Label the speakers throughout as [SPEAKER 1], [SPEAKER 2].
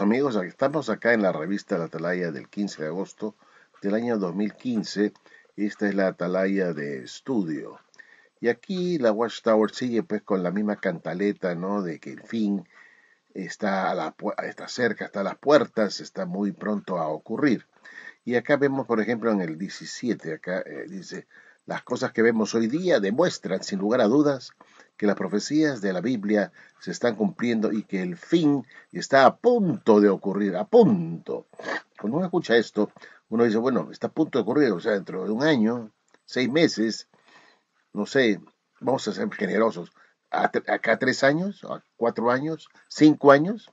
[SPEAKER 1] amigos, estamos acá en la revista La Atalaya del 15 de agosto del año 2015. Esta es la Atalaya de estudio. Y aquí la Watchtower sigue pues con la misma cantaleta, ¿no? De que el fin está, la, está cerca, está a las puertas, está muy pronto a ocurrir. Y acá vemos, por ejemplo, en el 17, acá eh, dice, las cosas que vemos hoy día demuestran, sin lugar a dudas, que las profecías de la Biblia se están cumpliendo y que el fin está a punto de ocurrir, a punto. Cuando uno escucha esto, uno dice, bueno, está a punto de ocurrir, o sea, dentro de un año, seis meses, no sé, vamos a ser generosos, acá tres años, cuatro años, cinco años,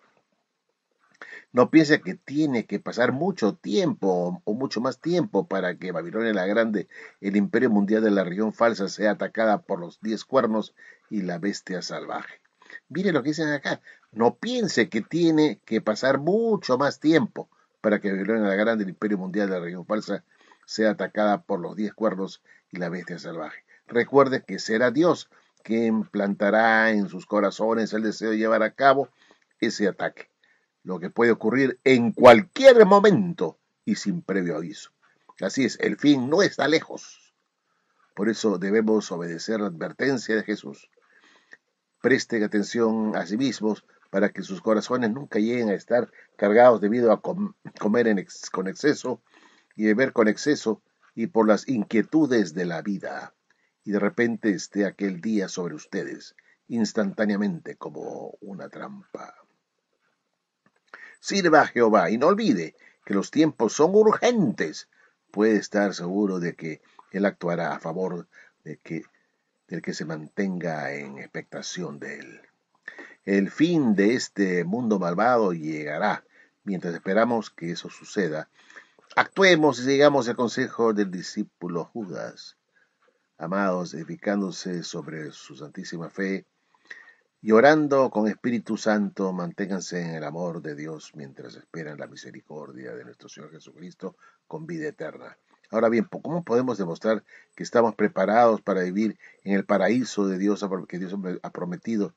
[SPEAKER 1] no piense que tiene que pasar mucho tiempo o mucho más tiempo para que Babilonia la Grande, el imperio mundial de la región falsa, sea atacada por los diez cuernos y la bestia salvaje. Mire lo que dicen acá. No piense que tiene que pasar mucho más tiempo para que Babilonia la Grande, el imperio mundial de la región falsa, sea atacada por los diez cuernos y la bestia salvaje. Recuerde que será Dios quien plantará en sus corazones el deseo de llevar a cabo ese ataque lo que puede ocurrir en cualquier momento y sin previo aviso. Así es, el fin no está lejos. Por eso debemos obedecer la advertencia de Jesús. Presten atención a sí mismos para que sus corazones nunca lleguen a estar cargados debido a comer con exceso y beber con exceso y por las inquietudes de la vida. Y de repente esté aquel día sobre ustedes, instantáneamente como una trampa. Sirva a Jehová y no olvide que los tiempos son urgentes. Puede estar seguro de que Él actuará a favor de que, del que se mantenga en expectación de Él. El fin de este mundo malvado llegará. Mientras esperamos que eso suceda, actuemos y sigamos el consejo del discípulo Judas. Amados, edificándose sobre su santísima fe, y orando con Espíritu Santo, manténganse en el amor de Dios mientras esperan la misericordia de nuestro Señor Jesucristo con vida eterna. Ahora bien, ¿cómo podemos demostrar que estamos preparados para vivir en el paraíso de Dios que Dios ha prometido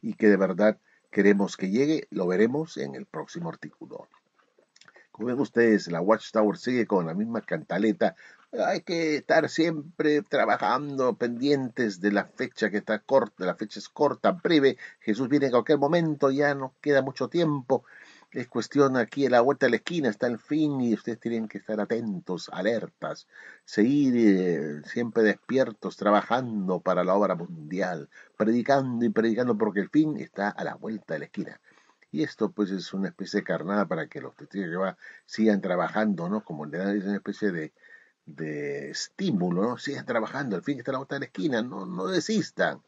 [SPEAKER 1] y que de verdad queremos que llegue? Lo veremos en el próximo artículo. Como ven ustedes, la Watchtower sigue con la misma cantaleta hay que estar siempre trabajando pendientes de la fecha que está corta, la fecha es corta, breve, Jesús viene en cualquier momento, ya no queda mucho tiempo, es cuestión aquí a la vuelta de la esquina, está el fin y ustedes tienen que estar atentos, alertas, seguir eh, siempre despiertos, trabajando para la obra mundial, predicando y predicando porque el fin está a la vuelta de la esquina. Y esto pues es una especie de carnada para que los testigos de Jehová sigan trabajando, ¿no? Como le dan, es una especie de, de estímulo, ¿no? Sigan trabajando, el fin está está la vuelta de la esquina, no, no desistan.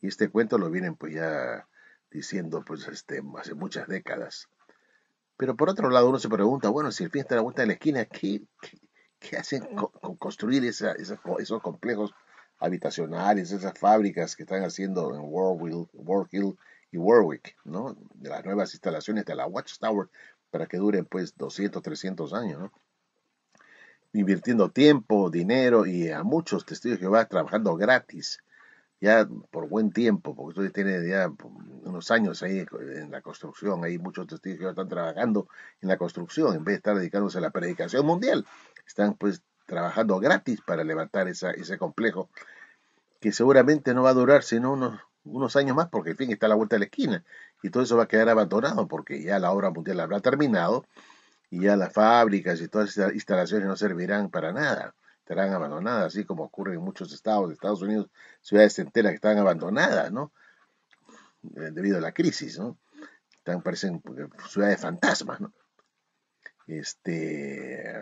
[SPEAKER 1] Y este cuento lo vienen pues ya diciendo pues este, hace muchas décadas. Pero por otro lado uno se pregunta, bueno, si el fin está a la vuelta de la esquina, ¿qué, hacen mm. con, construir esos complejos habitacionales, esas fábricas que están haciendo en Warwick Warhill y Warwick, ¿no? De las nuevas instalaciones de la Watchtower para que duren pues 200, 300 años, ¿no? invirtiendo tiempo, dinero y a muchos testigos que Jehová trabajando gratis, ya por buen tiempo, porque usted tiene ya unos años ahí en la construcción, hay muchos testigos que están trabajando en la construcción, en vez de estar dedicándose a la predicación mundial, están pues trabajando gratis para levantar esa, ese complejo, que seguramente no va a durar sino unos, unos años más, porque el fin está a la vuelta de la esquina, y todo eso va a quedar abandonado, porque ya la obra mundial habrá terminado, y ya las fábricas y todas estas instalaciones no servirán para nada, estarán abandonadas, así como ocurre en muchos estados de Estados Unidos, ciudades enteras que están abandonadas, ¿no? Eh, debido a la crisis, ¿no? Están, parecen eh, ciudades fantasmas, ¿no? Este,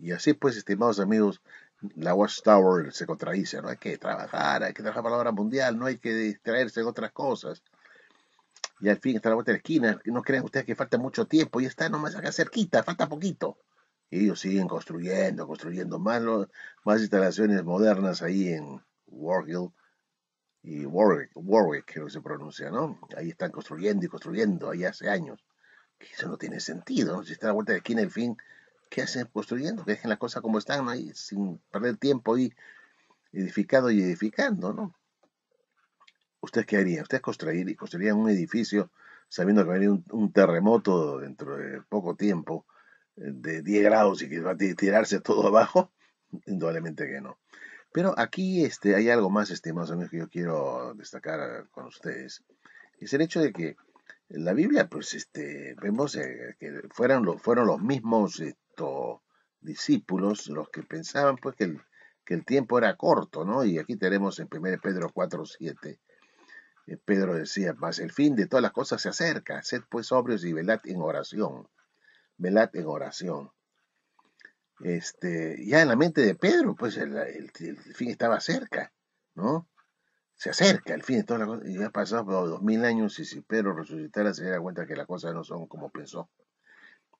[SPEAKER 1] y así pues, estimados amigos, la Watchtower se contradice, ¿no? Hay que trabajar, hay que trabajar para la obra mundial, no hay que distraerse en otras cosas y al fin está la vuelta de la esquina, no crean ustedes que falta mucho tiempo, y está nomás acá cerquita, falta poquito. Y ellos siguen construyendo, construyendo más, más instalaciones modernas ahí en Warhill y Warwick, Warwick creo que se pronuncia, ¿no? Ahí están construyendo y construyendo, ahí hace años. Que eso no tiene sentido, Si está la vuelta de la esquina, al fin, ¿qué hacen construyendo? Que dejen las cosas como están, ¿no? ahí, sin perder tiempo ahí edificando y edificando, ¿no? ¿Ustedes qué harían? ¿Ustedes construirían, un edificio sabiendo que va un, terremoto dentro de poco tiempo eh, de 10 grados y que va a tirarse todo abajo? Indudablemente que no. Pero aquí este, hay algo más, estimados amigos, que yo quiero destacar con ustedes. Es el hecho de que la Biblia, pues este, vemos eh, que fueron los, fueron los mismos discípulos los que pensaban pues que el, que el tiempo era corto, ¿no? Y aquí tenemos en 1 Pedro 4, 7, eh, Pedro decía, más el fin de todas las cosas se acerca, sed pues sobrios y velad en oración, velad en oración. Este, ya en la mente de Pedro, pues el, fin estaba cerca, ¿no? Se acerca el fin de todas las cosas, y ya pasado dos mil años y si Pedro resucitara se diera cuenta que las cosas no son como pensó.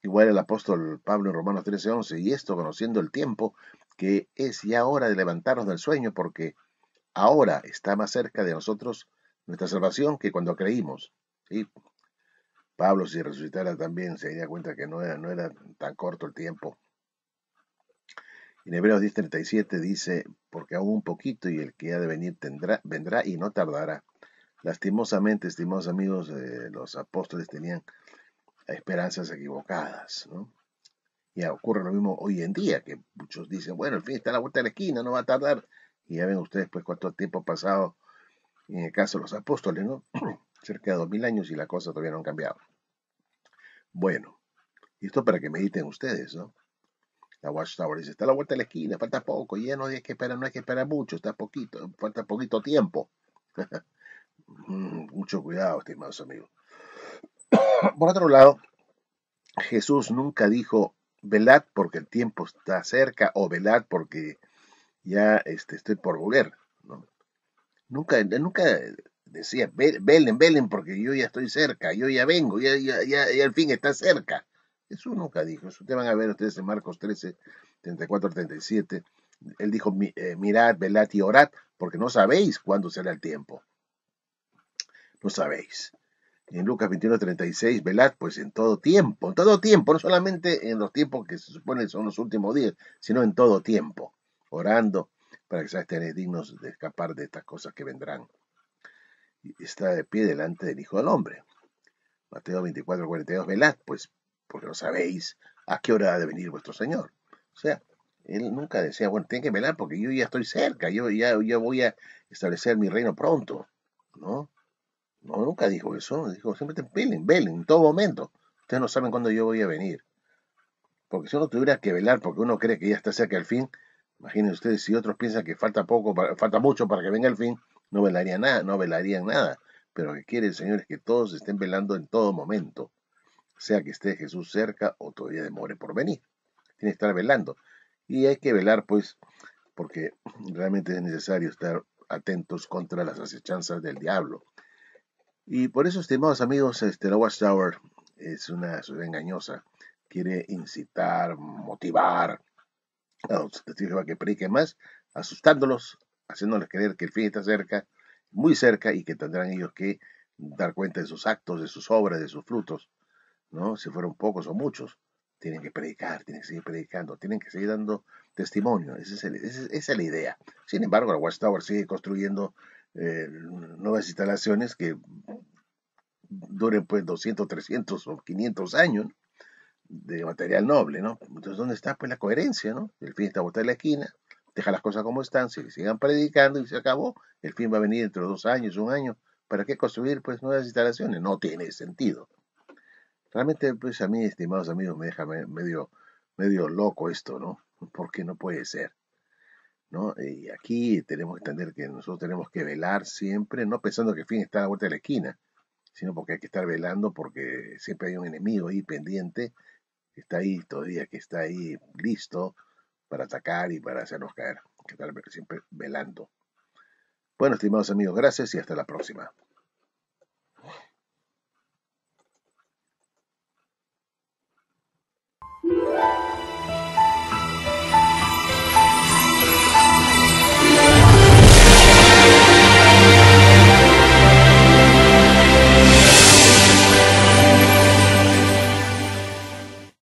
[SPEAKER 1] Igual el apóstol Pablo en Romanos 13:11, y esto conociendo el tiempo, que es ya hora de levantarnos del sueño, porque ahora está más cerca de nosotros nuestra salvación que cuando creímos. ¿sí? Pablo, si resucitara también, se daría cuenta que no era, no era tan corto el tiempo. En Hebreos 10:37 dice, porque aún un poquito y el que ha de venir tendrá, vendrá y no tardará. Lastimosamente, estimados amigos, eh, los apóstoles tenían esperanzas equivocadas. ¿no? Y ocurre lo mismo hoy en día, que muchos dicen, bueno, el fin está a la vuelta de la esquina, no va a tardar. Y ya ven ustedes, pues, cuánto tiempo ha pasado en el caso de los apóstoles, ¿no? Cerca de dos mil años y las cosas todavía no han cambiado. Bueno, y esto para que mediten ustedes, ¿no? La Watchtower dice, está a la vuelta de la esquina, falta poco, ya no hay que esperar, no hay que esperar mucho, está poquito, falta poquito tiempo. Mm, mucho cuidado, estimados amigos. Por otro lado, Jesús nunca dijo, velad porque el tiempo está cerca o velad porque ya este, estoy por volver. ¿no? Nunca, nunca decía, velen, velen, porque yo ya estoy cerca, yo ya vengo, ya, ya, al fin está cerca. Eso nunca dijo, eso te van a ver ustedes en Marcos 13, 34 37. Él dijo, eh, mirad, velad y orad, porque no sabéis cuándo será el tiempo. No sabéis. en Lucas 21, 36, velad pues en todo tiempo, en todo tiempo, no solamente en los tiempos que se supone son los últimos días, sino en todo tiempo, orando, para que seas dignos de escapar de estas cosas que vendrán. Y está de pie delante del Hijo del Hombre. Mateo 24, 42, velad, pues, porque no sabéis a qué hora ha de venir vuestro Señor. O sea, él nunca decía, bueno, tienen que velar porque yo ya estoy cerca, yo ya yo voy a establecer mi reino pronto, ¿no? No, nunca dijo eso, dijo, siempre velen, velen, en todo momento. Ustedes no saben cuándo yo voy a venir. Porque si uno tuviera que velar porque uno cree que ya está cerca al fin, Imaginen ustedes, si otros piensan que falta poco, falta mucho para que venga el fin, no velarían nada, no velarían nada. Pero lo que quiere el Señor es que todos estén velando en todo momento, sea que esté Jesús cerca o todavía demore por venir. Tiene que estar velando. Y hay que velar, pues, porque realmente es necesario estar atentos contra las acechanzas del diablo. Y por eso, estimados amigos, este, la Watchtower es una ciudad engañosa. Quiere incitar, motivar, pues, que predique más, asustándolos, haciéndoles creer que el fin está cerca, muy cerca, y que tendrán ellos que dar cuenta de sus actos, de sus obras, de sus frutos, ¿no? Si fueron pocos o muchos, tienen que predicar, tienen que seguir predicando, tienen que seguir dando testimonio, esa es, la idea. Sin embargo, la Tower sigue construyendo eh, nuevas instalaciones que duren pues 200, 300 o 500 años, de material noble, ¿no? Entonces, ¿dónde está pues la coherencia, ¿no? El fin está a vuelta de la esquina, deja las cosas como están, si sigan predicando y se acabó, el fin va a venir dentro de dos años, un año, ¿para qué construir pues nuevas instalaciones? No tiene sentido. Realmente, pues a mí, estimados amigos, me deja medio, medio loco esto, ¿no? Porque no puede ser. ¿No? Y aquí tenemos que entender que nosotros tenemos que velar siempre, no pensando que el fin está a la vuelta de la esquina, sino porque hay que estar velando porque siempre hay un enemigo ahí pendiente está ahí todavía, que está ahí listo para atacar y para hacernos caer, que tal vez siempre velando. Bueno, estimados amigos, gracias y hasta la próxima.